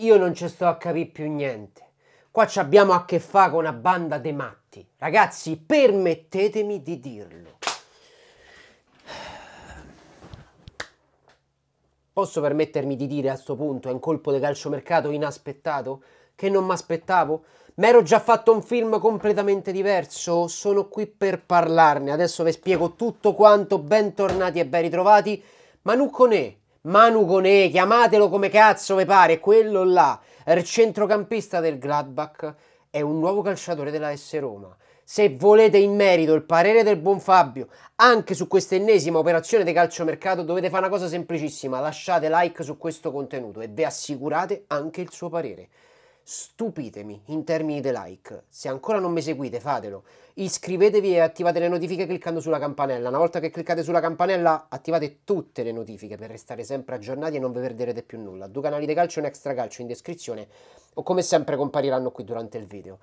io non ci sto a capire più niente. Qua ci abbiamo a che fare con una banda dei matti. Ragazzi, permettetemi di dirlo. Posso permettermi di dire a questo punto, è un colpo di calciomercato inaspettato? Che non mi aspettavo? M'ero già fatto un film completamente diverso? Sono qui per parlarne. Adesso vi spiego tutto quanto. Bentornati e ben ritrovati. Manucco ne. Manu Gone, chiamatelo come cazzo vi pare, quello là, il centrocampista del Gladbach, è un nuovo calciatore della S Roma. Se volete in merito il parere del buon Fabio anche su questa ennesima operazione di calciomercato dovete fare una cosa semplicissima, lasciate like su questo contenuto e vi assicurate anche il suo parere stupitemi in termini di like. Se ancora non mi seguite, fatelo. Iscrivetevi e attivate le notifiche cliccando sulla campanella. Una volta che cliccate sulla campanella, attivate tutte le notifiche per restare sempre aggiornati e non vi perderete più nulla. Due canali di calcio e un extra calcio in descrizione o come sempre compariranno qui durante il video.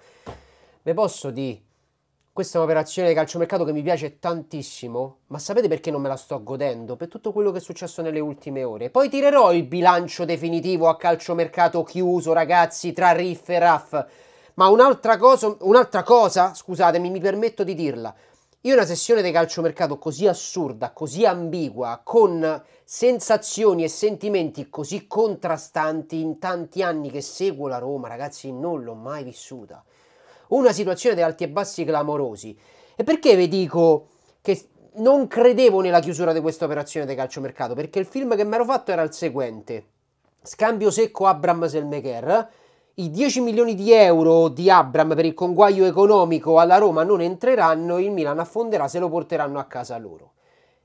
Vi posso dire questa è un'operazione di calciomercato che mi piace tantissimo, ma sapete perché non me la sto godendo? Per tutto quello che è successo nelle ultime ore. Poi tirerò il bilancio definitivo a calciomercato chiuso, ragazzi, tra riff e raff. Ma un'altra cosa, un'altra cosa, scusatemi, mi permetto di dirla. Io una sessione di calciomercato così assurda, così ambigua, con sensazioni e sentimenti così contrastanti in tanti anni che seguo la Roma, ragazzi, non l'ho mai vissuta una situazione di alti e bassi clamorosi. E perché vi dico che non credevo nella chiusura di questa operazione di calciomercato? Perché il film che mi ero fatto era il seguente. Scambio secco abram Selmecher. i 10 milioni di euro di Abram per il conguaglio economico alla Roma non entreranno, il Milan affonderà se lo porteranno a casa loro.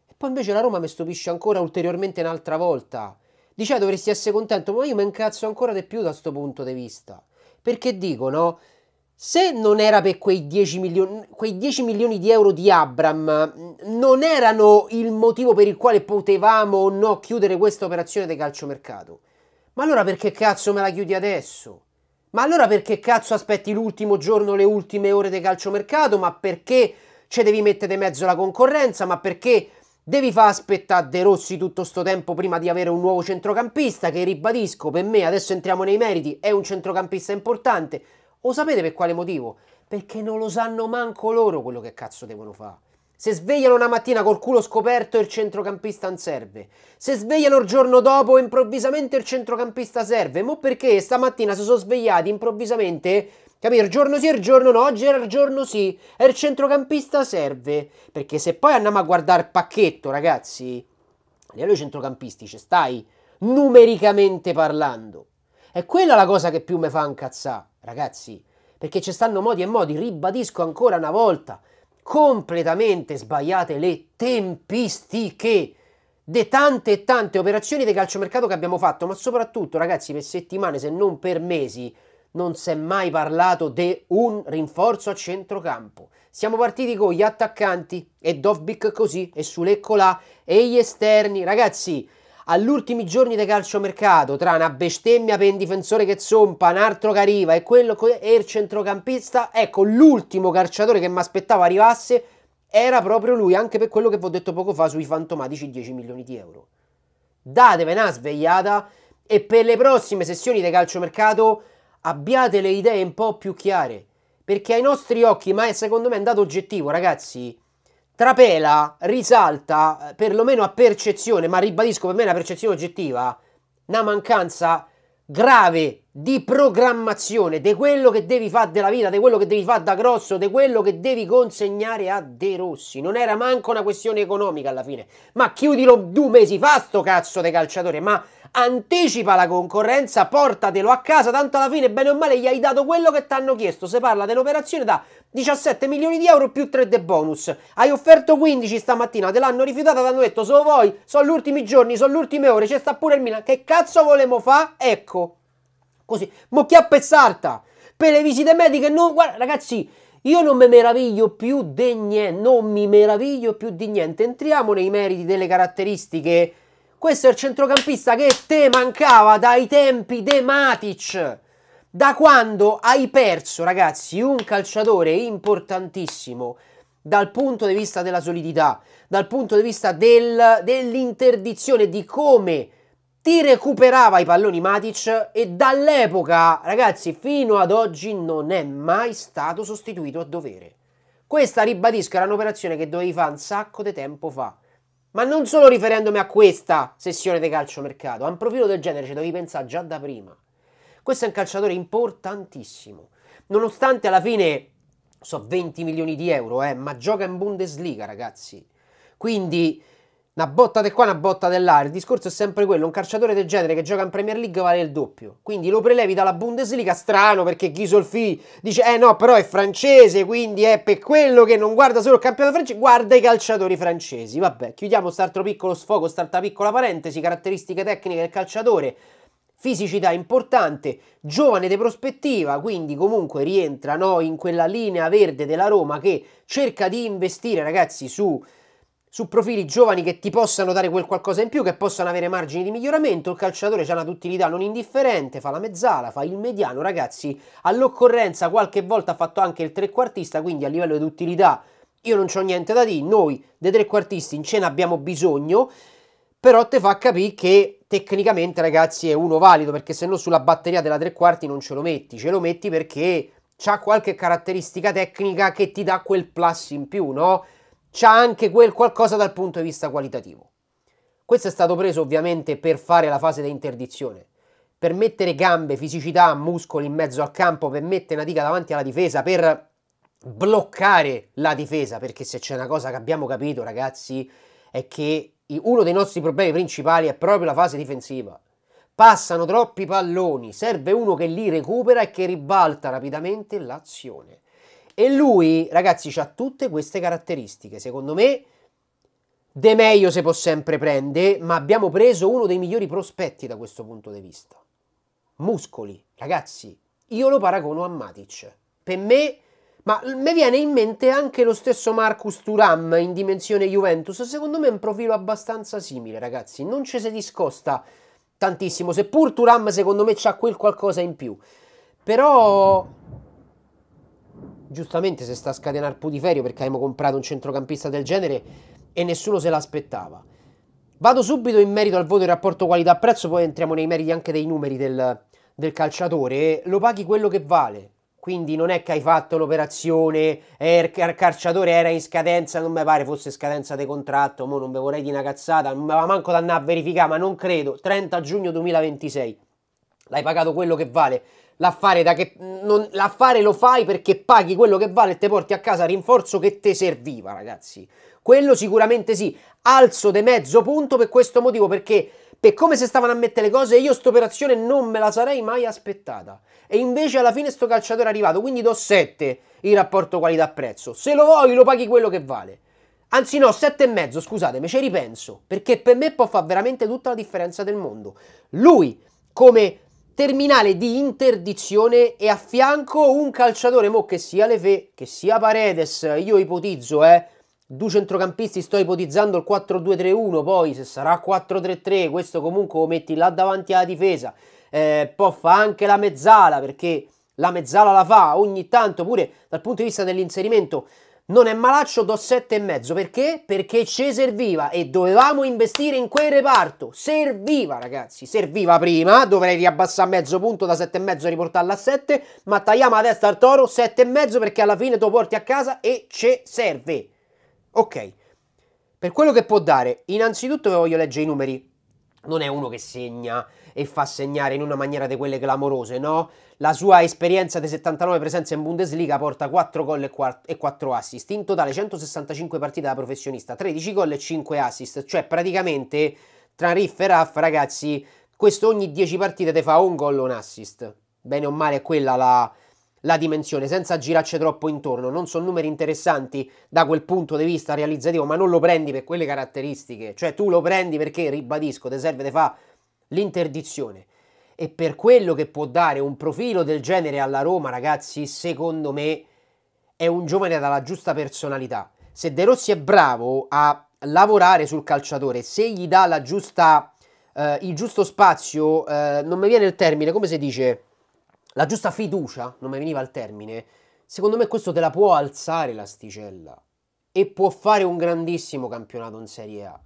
E poi invece la Roma mi stupisce ancora ulteriormente un'altra volta. Dice ah, dovresti essere contento, ma io mi incazzo ancora di più da questo punto di vista. Perché dicono, se non era per quei 10, milioni, quei 10 milioni di euro di Abram, non erano il motivo per il quale potevamo o no chiudere questa operazione di calciomercato. Ma allora perché cazzo me la chiudi adesso? Ma allora perché cazzo aspetti l'ultimo giorno, le ultime ore di calciomercato? Ma perché ci devi mettere di mezzo la concorrenza? Ma perché devi far aspettare De Rossi tutto sto tempo prima di avere un nuovo centrocampista che ribadisco, per me adesso entriamo nei meriti, è un centrocampista importante o sapete per quale motivo? Perché non lo sanno manco loro quello che cazzo devono fare. Se svegliano una mattina col culo scoperto il centrocampista non serve. Se svegliano il giorno dopo improvvisamente il centrocampista serve. Mo perché stamattina si sono svegliati improvvisamente Capito? Il giorno sì il giorno no, oggi era il giorno sì, e il centrocampista serve. Perché se poi andiamo a guardare il pacchetto, ragazzi, a livello centrocampisti ci stai, numericamente parlando. È quella la cosa che più mi fa incazzare ragazzi, perché ci stanno modi e modi, ribadisco ancora una volta, completamente sbagliate le tempistiche di tante e tante operazioni di calciomercato che abbiamo fatto, ma soprattutto, ragazzi, per settimane, se non per mesi, non si è mai parlato di un rinforzo a centrocampo. Siamo partiti con gli attaccanti e Dovbik così e Sulecco là e gli esterni. Ragazzi, all'ultimi giorni di calciomercato tra una bestemmia per un difensore che zompa, un altro che arriva e, quello, e il centrocampista, ecco l'ultimo calciatore che mi aspettavo arrivasse era proprio lui, anche per quello che vi ho detto poco fa sui fantomatici 10 milioni di euro. Datevi una svegliata e per le prossime sessioni di calciomercato abbiate le idee un po' più chiare, perché ai nostri occhi, ma secondo me è un dato oggettivo, ragazzi, Trapela risalta, eh, perlomeno a percezione, ma ribadisco per me è una percezione oggettiva, una mancanza grave di programmazione di quello che devi fare della vita, di quello che devi fare da grosso, di quello che devi consegnare a De Rossi. Non era manco una questione economica alla fine. Ma chiudilo due mesi fa sto cazzo di calciatore, ma anticipa la concorrenza, portatelo a casa, tanto alla fine bene o male gli hai dato quello che ti hanno chiesto. Se parla dell'operazione da 17 milioni di euro più 3 de bonus. Hai offerto 15 stamattina, te l'hanno rifiutata, ti hanno detto solo voi, sono gli ultimi giorni, sono le ultime ore, c'è sta pure il Milan. Che cazzo volemo fa? Ecco. Così. Mo e ha Per le visite mediche non... Guarda, ragazzi, io non mi meraviglio più di niente, non mi meraviglio più di niente. Entriamo nei meriti delle caratteristiche. Questo è il centrocampista che te mancava dai tempi de Matic. Da quando hai perso, ragazzi, un calciatore importantissimo dal punto di vista della solidità, dal punto di vista del, dell'interdizione, di come ti recuperava i palloni Matic e dall'epoca, ragazzi, fino ad oggi non è mai stato sostituito a dovere. Questa, ribadisco, era un'operazione che dovevi fare un sacco di tempo fa. Ma non solo riferendomi a questa sessione di calciomercato, a un profilo del genere ci dovevi pensare già da prima. Questo è un calciatore importantissimo. Nonostante alla fine so 20 milioni di euro, eh, ma gioca in Bundesliga, ragazzi. Quindi una botta di qua, una botta di là. Il discorso è sempre quello: un calciatore del genere che gioca in Premier League vale il doppio. Quindi lo prelevi dalla Bundesliga, strano perché Ghisolfi dice: Eh no, però è francese, quindi è per quello che non guarda solo il campionato francese, guarda i calciatori francesi. Vabbè, chiudiamo quest'altro piccolo sfogo, quest'altra piccola parentesi, caratteristiche tecniche del calciatore fisicità importante, giovane di prospettiva, quindi comunque rientra no, in quella linea verde della Roma che cerca di investire ragazzi su, su profili giovani che ti possano dare quel qualcosa in più, che possano avere margini di miglioramento, il calciatore ha una duttilità non indifferente, fa la mezzala, fa il mediano ragazzi, all'occorrenza qualche volta ha fatto anche il trequartista, quindi a livello di utilità io non ho niente da dire, noi dei trequartisti in cena abbiamo bisogno, però te fa capire che tecnicamente ragazzi è uno valido perché se no sulla batteria della tre quarti non ce lo metti, ce lo metti perché ha qualche caratteristica tecnica che ti dà quel plus in più, no? C'ha anche quel qualcosa dal punto di vista qualitativo. Questo è stato preso ovviamente per fare la fase da interdizione, per mettere gambe, fisicità, muscoli in mezzo al campo, per mettere una diga davanti alla difesa, per bloccare la difesa, perché se c'è una cosa che abbiamo capito ragazzi è che uno dei nostri problemi principali è proprio la fase difensiva. Passano troppi palloni, serve uno che li recupera e che ribalta rapidamente l'azione. E lui, ragazzi, ha tutte queste caratteristiche. Secondo me, De Meio se può sempre prendere, ma abbiamo preso uno dei migliori prospetti da questo punto di vista. Muscoli, ragazzi, io lo paragono a Matic. Per me ma mi viene in mente anche lo stesso Marcus Turam in dimensione Juventus, secondo me è un profilo abbastanza simile, ragazzi, non ci si discosta tantissimo, seppur Turam secondo me ha quel qualcosa in più. Però giustamente se sta a scatenare putiferio perché abbiamo comprato un centrocampista del genere e nessuno se l'aspettava. Vado subito in merito al voto in rapporto qualità-prezzo, poi entriamo nei meriti anche dei numeri del, del calciatore. Lo paghi quello che vale, quindi non è che hai fatto l'operazione, eh, il calciatore era in scadenza, non mi pare fosse scadenza di contratto, mo non mi vorrei di una cazzata, non me va manco da andare a verificare, ma non credo, 30 giugno 2026 l'hai pagato quello che vale. L'affare, che, non, l'affare lo fai perché paghi quello che vale e te porti a casa rinforzo che te serviva, ragazzi. Quello sicuramente sì. Alzo di mezzo punto per questo motivo, perché per come si stavano a mettere le cose, io questa operazione non me la sarei mai aspettata. E invece alla fine sto calciatore è arrivato, quindi do 7 il rapporto qualità-prezzo. Se lo vuoi lo paghi quello che vale. Anzi no, 7,5, scusatemi, ci ripenso, perché per me può fare veramente tutta la differenza del mondo. Lui, come terminale di interdizione e a fianco un calciatore, mo che sia Lefè, che sia Paredes, io ipotizzo, eh, due centrocampisti, sto ipotizzando il 4-2-3-1, poi se sarà 4-3-3, questo comunque lo metti là davanti alla difesa, eh, poi fa anche la mezzala, perché la mezzala la fa ogni tanto, pure dal punto di vista dell'inserimento, non è malaccio, do 7,5 perché? Perché ci serviva e dovevamo investire in quel reparto. Serviva, ragazzi, serviva prima. Dovrei riabbassare mezzo punto da 7,5 e riportarla a 7. Ma tagliamo la testa al toro, 7,5 perché alla fine te lo porti a casa e ci serve. Ok, per quello che può dare, innanzitutto vi voglio leggere i numeri. Non è uno che segna e fa segnare in una maniera di quelle clamorose, no? La sua esperienza di 79 presenze in Bundesliga porta 4 gol e 4 assist, in totale 165 partite da professionista, 13 gol e 5 assist, cioè praticamente tra Riff e Raff, ragazzi, questo ogni 10 partite te fa un gol o un assist. Bene o male è quella la, la dimensione, senza girarci troppo intorno. Non sono numeri interessanti da quel punto di vista realizzativo, ma non lo prendi per quelle caratteristiche. Cioè tu lo prendi perché, ribadisco, ti serve, ti fa l'interdizione. E per quello che può dare un profilo del genere alla Roma, ragazzi, secondo me è un giovane dalla giusta personalità. Se De Rossi è bravo a lavorare sul calciatore, se gli dà la giusta, eh, il giusto spazio, eh, non mi viene il termine, come si dice? La giusta fiducia, non mi veniva il termine. Secondo me questo te la può alzare l'asticella e può fare un grandissimo campionato in Serie A.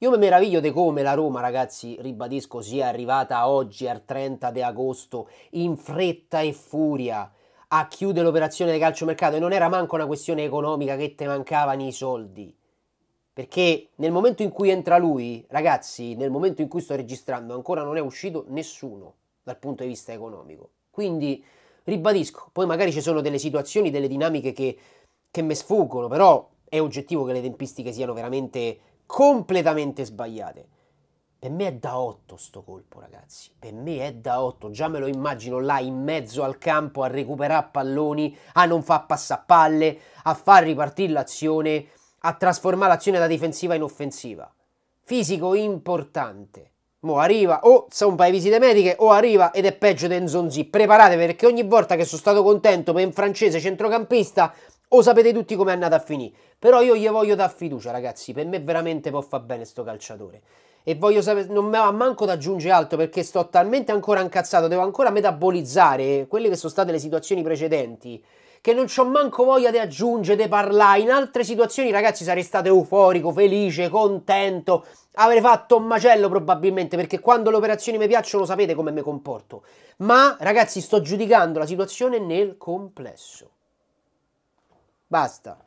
Io mi meraviglio di come la Roma, ragazzi, ribadisco, sia arrivata oggi al 30 di agosto in fretta e furia a chiudere l'operazione di calciomercato e non era manco una questione economica che te mancavano i soldi. Perché nel momento in cui entra lui, ragazzi, nel momento in cui sto registrando, ancora non è uscito nessuno dal punto di vista economico. Quindi ribadisco, poi magari ci sono delle situazioni, delle dinamiche che, che mi sfuggono, però è oggettivo che le tempistiche siano veramente completamente sbagliate. Per me è da 8 sto colpo, ragazzi. Per me è da 8. Già me lo immagino là in mezzo al campo a recuperare palloni, a non far passapalle, a far ripartire l'azione, a trasformare l'azione da difensiva in offensiva. Fisico importante. Mo arriva o sono un paio di visite mediche o arriva ed è peggio di Nzonzi. Preparatevi perché ogni volta che sono stato contento per un francese centrocampista o sapete tutti come è andata a finire. Però io gli voglio dar fiducia, ragazzi. Per me veramente può far bene sto calciatore. E voglio sapere, non mi va manco da aggiungere altro perché sto talmente ancora incazzato, devo ancora metabolizzare quelle che sono state le situazioni precedenti, che non ho manco voglia di aggiungere, di parlare. In altre situazioni, ragazzi, sarei stato euforico, felice, contento. Avrei fatto un macello probabilmente perché quando le operazioni mi piacciono sapete come mi comporto. Ma, ragazzi, sto giudicando la situazione nel complesso. Basta.